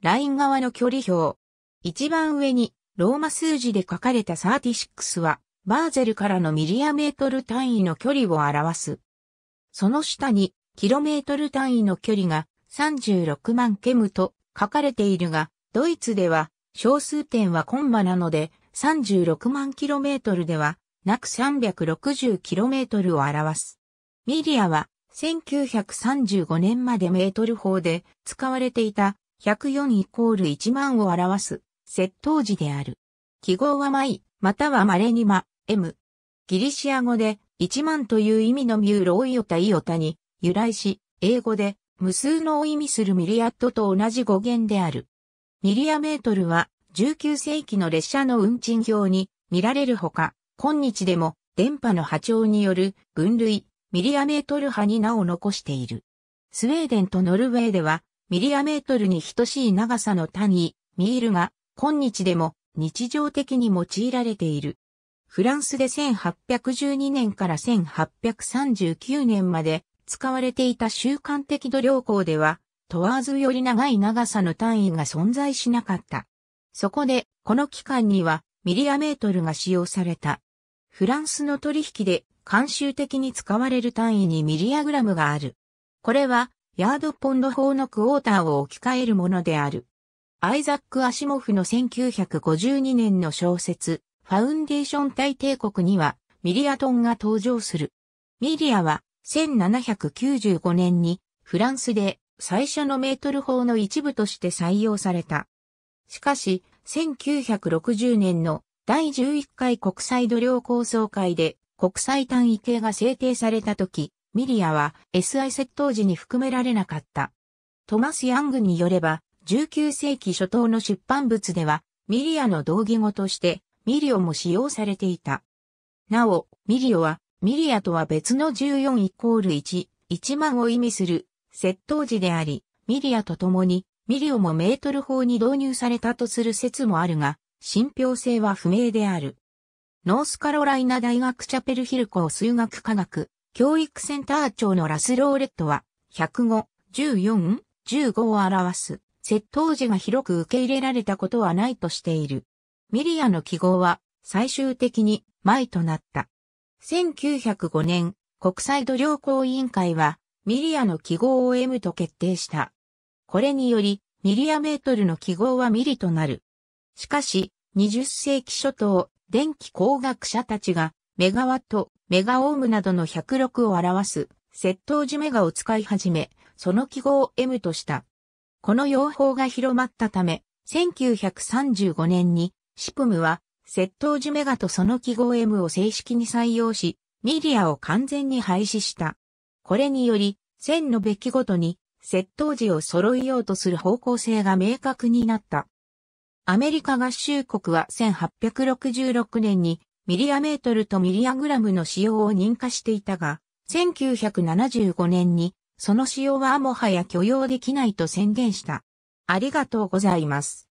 ライン側の距離表。一番上にローマ数字で書かれた36は、バーゼルからのミリアメートル単位の距離を表す。その下に、キロメートル単位の距離が36万ケムと書かれているが、ドイツでは小数点はコンマなので、36万キロメートルでは、なく360キロメートルを表す。ミリアは1935年までメートル法で使われていた104イコール1万を表す、窃盗時である。記号はマイ、または稀にマ、M。ギリシア語で、1万という意味のミューロイオタイオタに由来し、英語で、無数のを意味するミリアットと同じ語源である。ミリアメートルは、19世紀の列車の運賃表に見られるほか、今日でも電波の波長による分類、ミリアメートル波に名を残している。スウェーデンとノルウェーではミリアメートルに等しい長さの単位、ミールが、今日でも日常的に用いられている。フランスで1812年から1839年まで使われていた習慣的度量衡では、問わずより長い長さの単位が存在しなかった。そこで、この期間にはミリアメートルが使用された。フランスの取引で慣習的に使われる単位にミリアグラムがある。これはヤードポンド法のクォーターを置き換えるものである。アイザック・アシモフの1952年の小説、ファウンデーション大帝国には、ミリアトンが登場する。ミリアは、1795年に、フランスで、最初のメートル法の一部として採用された。しかし、1960年の第11回国際度量構想会で国際単位系が制定された時、ミリアは SI 窃盗時に含められなかった。トマス・ヤングによれば、19世紀初頭の出版物では、ミリアの同義語として、ミリオも使用されていた。なお、ミリオは、ミリアとは別の14イコール1、1万を意味する、窃盗時であり、ミリアと共に、ミリオもメートル法に導入されたとする説もあるが、信憑性は不明である。ノースカロライナ大学チャペルヒル校数学科学教育センター長のラスローレットは、105、14、15を表す、窃盗時が広く受け入れられたことはないとしている。ミリアの記号は、最終的に、マイとなった。1905年、国際度量衡委員会は、ミリアの記号を M と決定した。これにより、ミリアメートルの記号はミリとなる。しかし、20世紀初頭、電気工学者たちが、メガワット、メガオームなどの106を表す、窃盗時メガを使い始め、その記号を M とした。この用法が広まったため、1935年に、シプムは、窃盗時メガとその記号 M を正式に採用し、ミリアを完全に廃止した。これにより、線のべきごとに、窃盗時を揃えようとする方向性が明確になった。アメリカ合衆国は1866年にミリアメートルとミリアグラムの使用を認可していたが、1975年にその使用はもはや許容できないと宣言した。ありがとうございます。